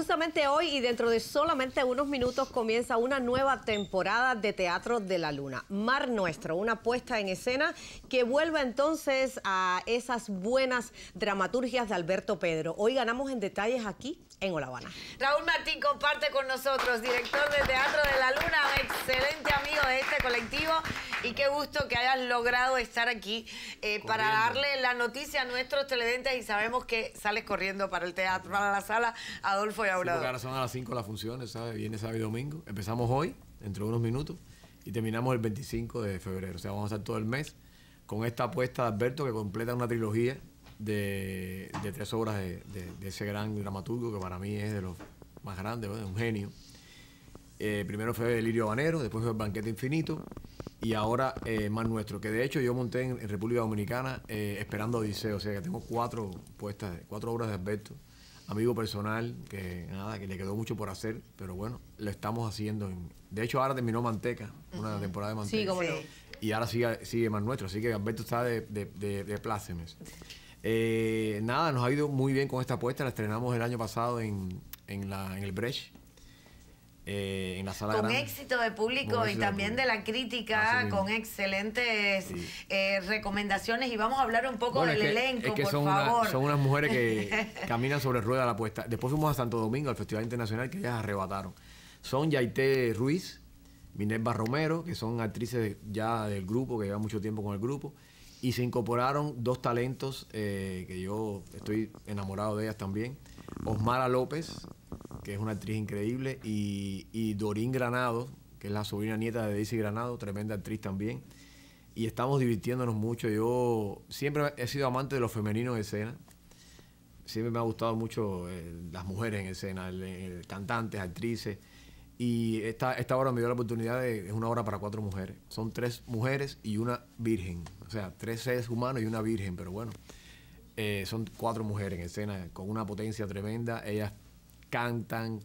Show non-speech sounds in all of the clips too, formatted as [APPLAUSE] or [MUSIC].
Justamente hoy y dentro de solamente unos minutos comienza una nueva temporada de Teatro de la Luna, Mar Nuestro, una puesta en escena que vuelve entonces a esas buenas dramaturgias de Alberto Pedro. Hoy ganamos en detalles aquí en Olavana. Raúl Martín comparte con nosotros, director de Teatro de la Luna, excelente amigo de este colectivo. Y qué gusto que hayas logrado estar aquí eh, para darle la noticia a nuestros televidentes y sabemos que sales corriendo para el teatro, para la sala Adolfo y Aurora. ahora son a las 5 las funciones, ¿sabes? viene sábado y domingo. Empezamos hoy, dentro de unos minutos, y terminamos el 25 de febrero. O sea, vamos a estar todo el mes con esta apuesta de Alberto que completa una trilogía de, tres obras de, ese gran dramaturgo que para mí es de los más grandes, un genio. Eh, primero fue Delirio Banero, después fue El Banquete Infinito, y ahora eh, Más Nuestro, que de hecho yo monté en, República Dominicana eh, esperando Odiseo, o sea que tengo cuatro puestas, cuatro obras de Alberto, amigo personal, que nada, que le quedó mucho por hacer, pero bueno, lo estamos haciendo. de hecho ahora terminó Manteca, una temporada de Manteca. Sí, como Y ahora sigue, Más Nuestro, así que Alberto está de, plácemes. Eh, nada, nos ha ido muy bien con esta apuesta, la estrenamos el año pasado en, en, la, en el Brecht eh, la sala Con éxito de público y también de la crítica, con excelentes eh, recomendaciones. Y vamos a hablar un poco del elenco, son unas mujeres que [LAUGHS] caminan sobre ruedas la puesta. Después fuimos a Santo Domingo, al Festival Internacional, que ellas arrebataron. Son Yaité Ruiz, Minerva Romero, que son actrices ya del grupo, que llevan mucho tiempo con el grupo. Y se incorporaron dos talentos eh, que yo estoy enamorado de ellas también. Osmara López, que es una actriz increíble, y, y Dorín Granado, que es la sobrina nieta de Daisy Granado, tremenda actriz también. Y estamos divirtiéndonos mucho. Yo siempre he sido amante de los femeninos en escena. Siempre me ha gustado mucho eh, las mujeres en escena, cantantes, actrices. Y esta, esta obra me dio la oportunidad de. Es una obra para cuatro mujeres. Son tres mujeres y una virgen. O sea, tres seres humanos y una virgen, pero bueno. Eh, son cuatro mujeres en escena con una potencia tremenda. Ellas cantan,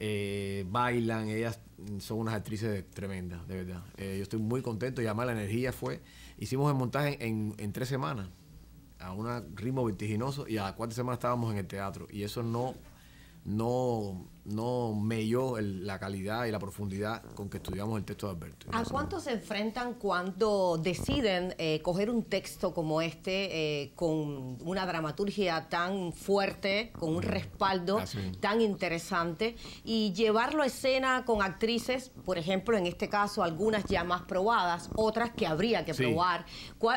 eh, bailan, ellas son unas actrices tremendas, de verdad. Eh, yo estoy muy contento y además la energía fue, hicimos el montaje en, en tres semanas, a un ritmo vertiginoso y a cuatro semanas estábamos en el teatro y eso no, no no me la calidad y la profundidad con que estudiamos el texto de Alberto. ¿A cuántos se enfrentan cuando deciden eh, coger un texto como este eh, con una dramaturgia tan fuerte, con un respaldo tan interesante y llevarlo a escena con actrices, por ejemplo, en este caso algunas ya más probadas, otras que habría que probar?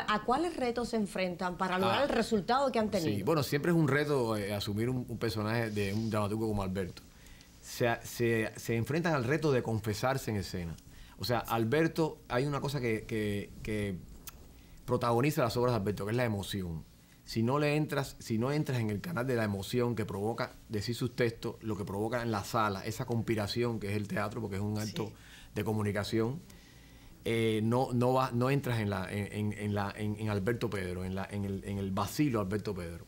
¿A cuáles retos se enfrentan para lograr ah, el resultado que han tenido? bueno, siempre es un reto eh, asumir un personaje de un dramaturgo como Alberto se, se, enfrentan al reto de confesarse en escena. O sea, Alberto, hay una cosa que, que, protagoniza las obras de Alberto, que es la emoción. Si no le entras, si no entras en el canal de la emoción que provoca decir sus textos, lo que provoca en la sala, esa conspiración que es el teatro, porque es un acto de comunicación, eh, no, no, va, no entras en, la, en, en, la, en, Alberto Pedro, en, la, en, el, en el vacilo Alberto Pedro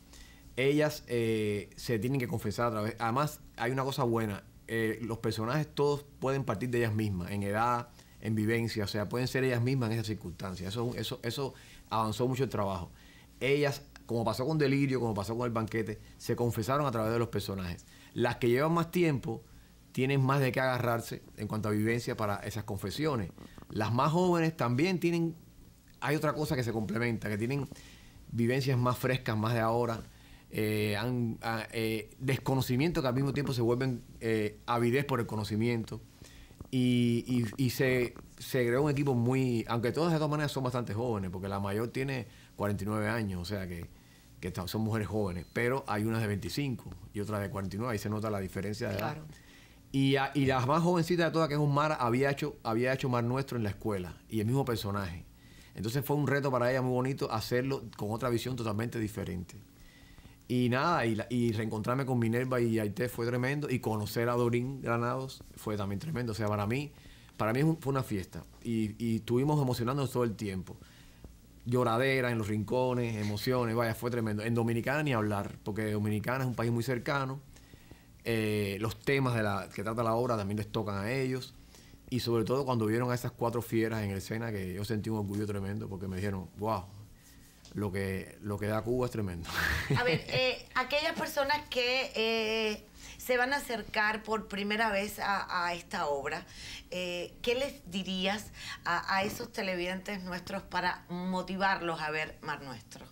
ellas eh, se tienen que confesar a través. Además, hay una cosa buena. Eh, los personajes todos pueden partir de ellas mismas, en edad, en vivencia, o sea, pueden ser ellas mismas en esas circunstancias. Eso, eso, eso avanzó mucho el trabajo. Ellas, como pasó con Delirio, como pasó con el banquete, se confesaron a través de los personajes. Las que llevan más tiempo tienen más de qué agarrarse en cuanto a vivencia para esas confesiones. Las más jóvenes también tienen, hay otra cosa que se complementa, que tienen vivencias más frescas, más de ahora eh, han, ah, eh, desconocimiento que al mismo tiempo se vuelven eh, avidez por el conocimiento. Y, se, se, creó un equipo muy, aunque todas de todas maneras son bastante jóvenes, porque la mayor tiene 49 años, o sea que, son mujeres jóvenes, pero hay unas de 25 y otras de 49, ahí se nota la diferencia de edad. Y, la más jovencita de todas, que es un mar, había hecho, había hecho Mar Nuestro en la escuela y el mismo personaje. Entonces fue un reto para ella muy bonito hacerlo con otra visión totalmente diferente. Y nada, y, reencontrarme con Minerva y Aite fue tremendo. Y conocer a Dorín Granados fue también tremendo. O sea, para mí, para mí fue una fiesta. Y, y estuvimos emocionándonos todo el tiempo. lloradera en los rincones, emociones, vaya, fue tremendo. En Dominicana ni hablar, porque Dominicana es un país muy cercano. Eh, los temas de la, que trata la obra también les tocan a ellos. Y sobre todo cuando vieron a esas cuatro fieras en el escena, que yo sentí un orgullo tremendo, porque me dijeron, wow, lo que, lo que da Cuba es tremendo. A ver, [LAUGHS] eh, aquellas personas que eh, se van a acercar por primera vez a, esta obra, eh, ¿qué les dirías a, esos televidentes nuestros para motivarlos a ver Mar Nuestro?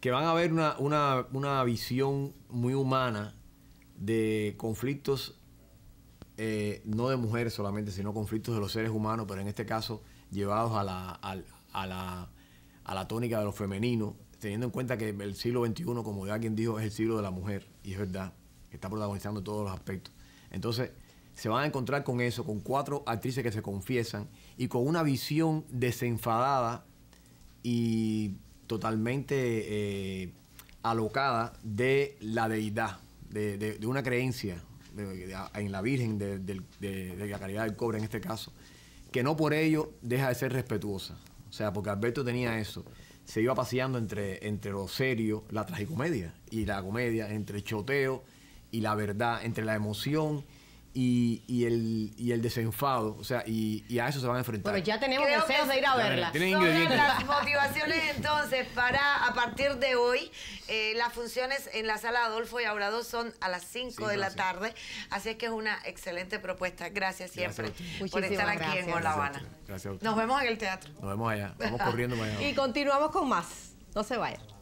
Que van a ver una, visión muy humana de conflictos, no de mujeres solamente, sino conflictos de los seres humanos, pero en este caso llevados a la a la tónica de lo femenino, teniendo en cuenta que el siglo XXI, como ya alguien dijo, es el siglo de la mujer, y es verdad, está protagonizando todos los aspectos. Entonces, se van a encontrar con eso, con cuatro actrices que se confiesan y con una visión desenfadada y totalmente eh, alocada de la deidad, de, una creencia en la Virgen, de la caridad del cobre en este caso, que no por ello deja de ser respetuosa. O sea, porque Alberto tenía eso. Se iba paseando entre, entre lo serio, la tragicomedia y la comedia, entre el choteo y la verdad, entre la emoción y, y, el, y el desenfado. O sea, y, y a eso se van a enfrentar. Pero ya tenemos deseos de ir a verla. las motivaciones entonces para, a partir de hoy, eh, las funciones en la sala Adolfo y Aurado son a las 5 de la tarde. Así es que es una excelente propuesta. Gracias siempre por estar aquí en La Gracias Nos vemos en el teatro. Nos vemos allá. Vamos corriendo mañana. [LAUGHS] Y continuamos con más. No se vayan.